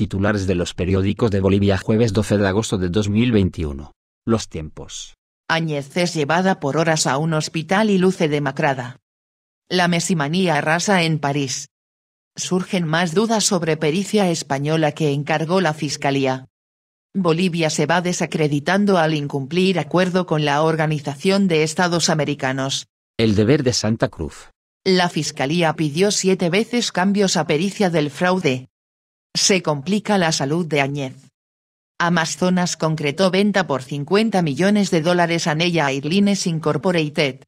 Titulares de los periódicos de Bolivia jueves 12 de agosto de 2021. Los tiempos. Áñez es llevada por horas a un hospital y luce demacrada. La mesimanía arrasa en París. Surgen más dudas sobre pericia española que encargó la Fiscalía. Bolivia se va desacreditando al incumplir acuerdo con la Organización de Estados Americanos. El deber de Santa Cruz. La Fiscalía pidió siete veces cambios a pericia del fraude, se complica la salud de Añez. Amazonas concretó venta por 50 millones de dólares a Nella Airlines Incorporated.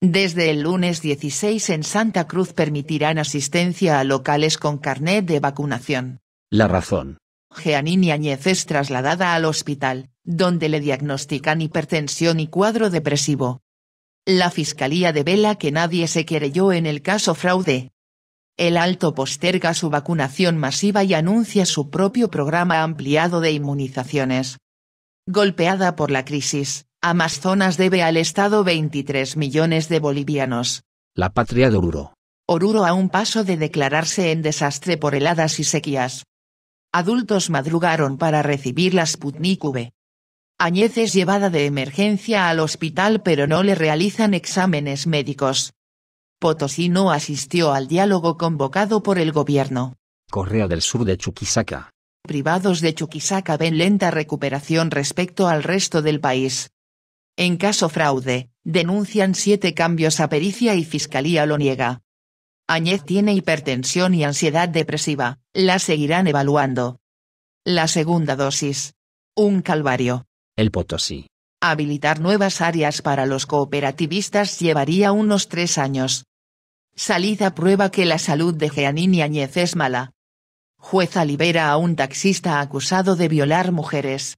Desde el lunes 16 en Santa Cruz permitirán asistencia a locales con carnet de vacunación. La razón. Jeanine Añez es trasladada al hospital, donde le diagnostican hipertensión y cuadro depresivo. La fiscalía devela que nadie se querelló en el caso fraude el Alto posterga su vacunación masiva y anuncia su propio programa ampliado de inmunizaciones. Golpeada por la crisis, Amazonas debe al Estado 23 millones de bolivianos. La patria de Oruro. Oruro a un paso de declararse en desastre por heladas y sequías. Adultos madrugaron para recibir la Sputnik V. Añez es llevada de emergencia al hospital pero no le realizan exámenes médicos. Potosí no asistió al diálogo convocado por el gobierno. Correa del Sur de Chuquisaca. Privados de Chuquisaca ven lenta recuperación respecto al resto del país. En caso fraude, denuncian siete cambios a pericia y fiscalía lo niega. Añez tiene hipertensión y ansiedad depresiva, la seguirán evaluando. La segunda dosis. Un calvario. El Potosí. Habilitar nuevas áreas para los cooperativistas llevaría unos tres años. Salida prueba que la salud de Jeanine Añez es mala. Jueza libera a un taxista acusado de violar mujeres.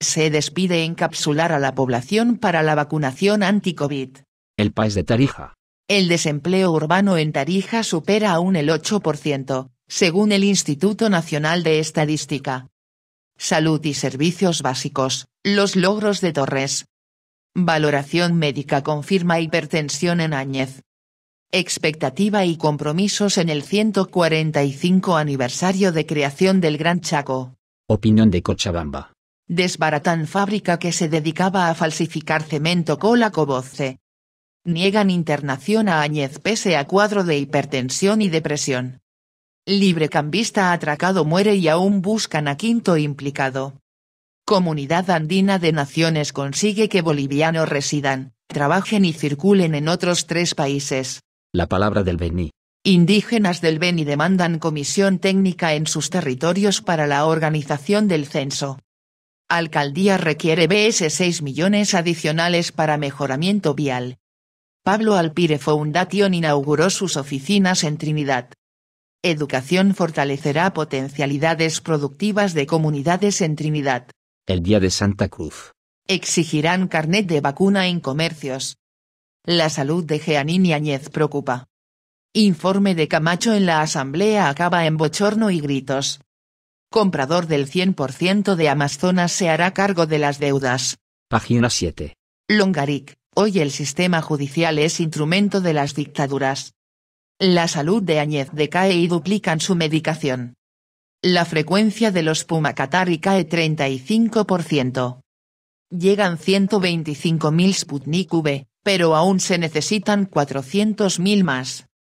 Se despide encapsular a la población para la vacunación anti-COVID. El país de Tarija. El desempleo urbano en Tarija supera aún el 8%, según el Instituto Nacional de Estadística. Salud y servicios básicos, los logros de Torres. Valoración médica confirma hipertensión en Áñez. Expectativa y compromisos en el 145 aniversario de creación del Gran Chaco. Opinión de Cochabamba. Desbaratan fábrica que se dedicaba a falsificar cemento cola coboce. Niegan internación a Áñez pese a cuadro de hipertensión y depresión. Librecambista atracado muere y aún buscan a quinto implicado. Comunidad Andina de Naciones consigue que bolivianos residan, trabajen y circulen en otros tres países. La palabra del Beni. Indígenas del Beni demandan comisión técnica en sus territorios para la organización del censo. Alcaldía requiere BS 6 millones adicionales para mejoramiento vial. Pablo Alpire Foundation inauguró sus oficinas en Trinidad. Educación fortalecerá potencialidades productivas de comunidades en Trinidad. El Día de Santa Cruz. Exigirán carnet de vacuna en comercios. La salud de Jeanín y Añez preocupa. Informe de Camacho en la Asamblea acaba en bochorno y gritos. Comprador del 100% de Amazonas se hará cargo de las deudas. Página 7. Longaric. Hoy el sistema judicial es instrumento de las dictaduras. La salud de Añez decae y duplican su medicación. La frecuencia de los Pumacatari cae 35%. Llegan 125.000 Sputnik V, pero aún se necesitan 400.000 más.